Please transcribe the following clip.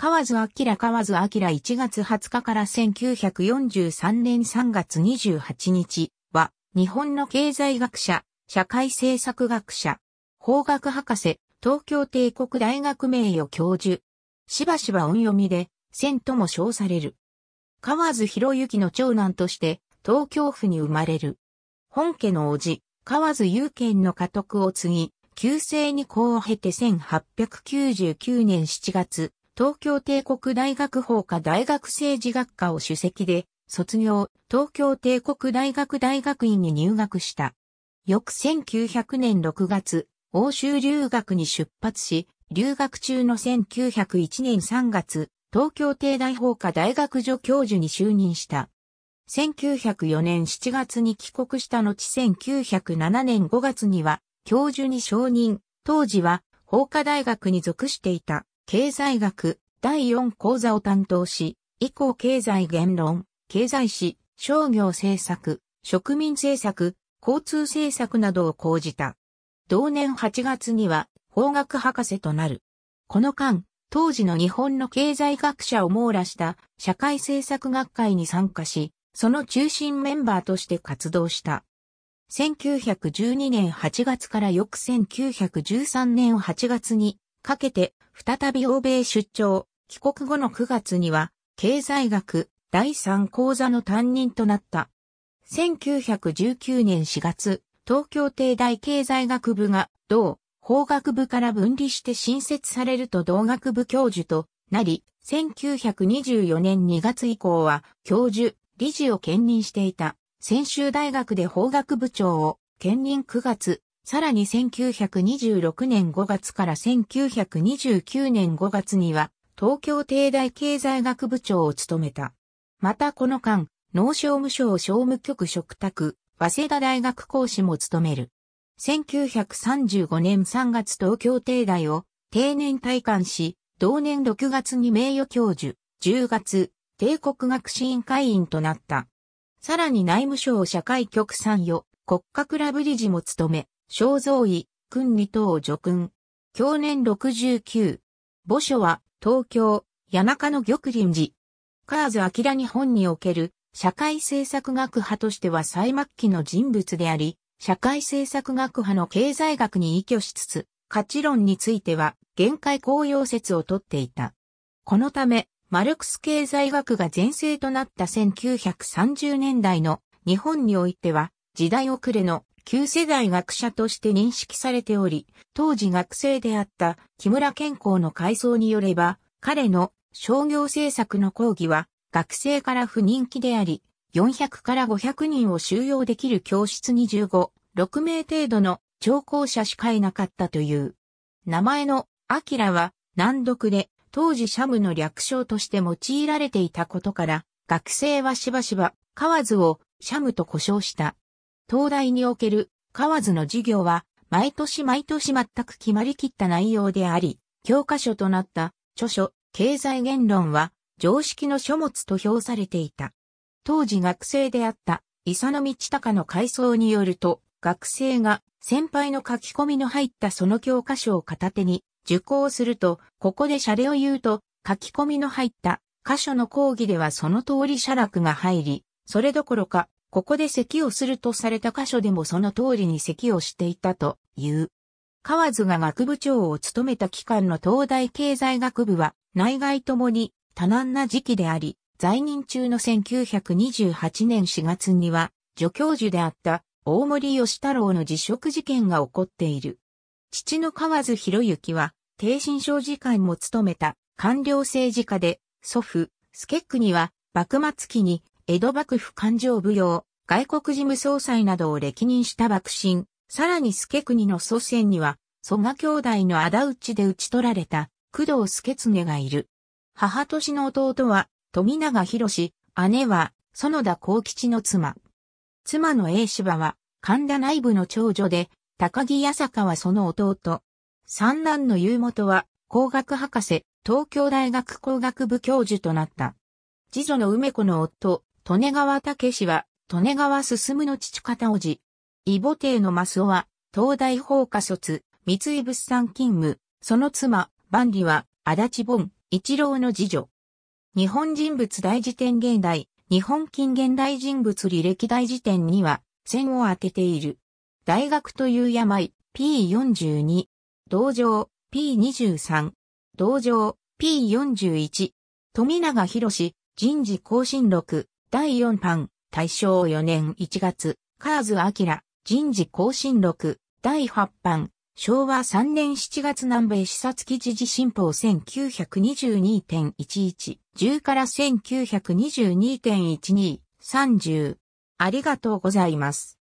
河津明河津明1月20日から1943年3月28日は、日本の経済学者、社会政策学者、法学博士、東京帝国大学名誉教授。しばしば音読みで、千とも称される。河津博之の長男として、東京府に生まれる。本家の叔父、河津有賢の家督を継ぎ、旧姓に子を経て1899年7月、東京帝国大学法科大学政治学科を主席で、卒業、東京帝国大学大学院に入学した。翌1900年6月、欧州留学に出発し、留学中の1901年3月、東京帝大法科大学助教授に就任した。1904年7月に帰国した後1907年5月には教授に承認、当時は法科大学に属していた。経済学第4講座を担当し、以降経済言論、経済史、商業政策、植民政策、交通政策などを講じた。同年8月には法学博士となる。この間、当時の日本の経済学者を網羅した社会政策学会に参加し、その中心メンバーとして活動した。1912年8月から翌1913年8月にかけて再び欧米出張、帰国後の9月には、経済学第3講座の担任となった。1919年4月、東京帝大経済学部が同法学部から分離して新設されると同学部教授となり、1924年2月以降は教授、理事を兼任していた。専修大学で法学部長を兼任9月、さらに1926年5月から1929年5月には、東京帝大経済学部長を務めた。またこの間、農商務省商務局嘱託、早稲田大学講師も務める。1935年3月東京帝大を定年退官し、同年6月に名誉教授、10月、帝国学士院会員となった。さらに内務省社会局参与、国家クラブ理事も務め、肖像位、君二等助君。去年69。墓所は、東京、谷中の玉林寺。カーズ・アキラ日本における、社会政策学派としては最末期の人物であり、社会政策学派の経済学に依拠しつつ、価値論については、限界公用説をとっていた。このため、マルクス経済学が前世となった1930年代の日本においては、時代遅れの旧世代学者として認識されており、当時学生であった木村健康の回想によれば、彼の商業政策の講義は学生から不人気であり、400から500人を収容できる教室25、6名程度の聴講者しかいなかったという。名前のアキラは難読で当時シャムの略称として用いられていたことから、学生はしばしば、河津をシャムと呼称した。東大における河津の授業は、毎年毎年全く決まりきった内容であり、教科書となった著書、経済言論は、常識の書物と評されていた。当時学生であった、伊佐野道隆の回想によると、学生が先輩の書き込みの入ったその教科書を片手に受講すると、ここで謝礼を言うと、書き込みの入った箇所の講義ではその通り謝楽が入り、それどころかここで咳をするとされた箇所でもその通りに咳をしていたという。河津が学部長を務めた期間の東大経済学部は内外ともに多難な時期であり、在任中の1928年4月には助教授であった大森義太郎の辞職事件が起こっている。父の河津博之は、低心症時間も務めた官僚政治家で、祖父、スケックには、幕末期に江戸幕府勘定奉行、外国事務総裁などを歴任した幕臣、さらに助国の祖先には、蘇我兄弟の仇討ちで討ち取られた、工藤助常がいる。母年の弟は、富永博姉は、園田幸吉の妻。妻の英芝は、神田内部の長女で、高木八坂はその弟。三男の雄本は、工学博士、東京大学工学部教授となった。次女の梅子の夫、利根川武氏は、利根川進の父方おじ。異母帝のマスオは、東大法科卒、三井物産勤務、その妻、万里は、足立本、一郎の次女。日本人物大辞典現代、日本近現代人物履歴大辞典には、線を当てている。大学という病、P42。同情、P23。同情、P41。富永博士、人事更新録、第4版、大正4年1月、カーズ・アキラ、人事更新録、第8版、昭和3年7月南米視察記事時新報1922.11、10から1922.12、30。ありがとうございます。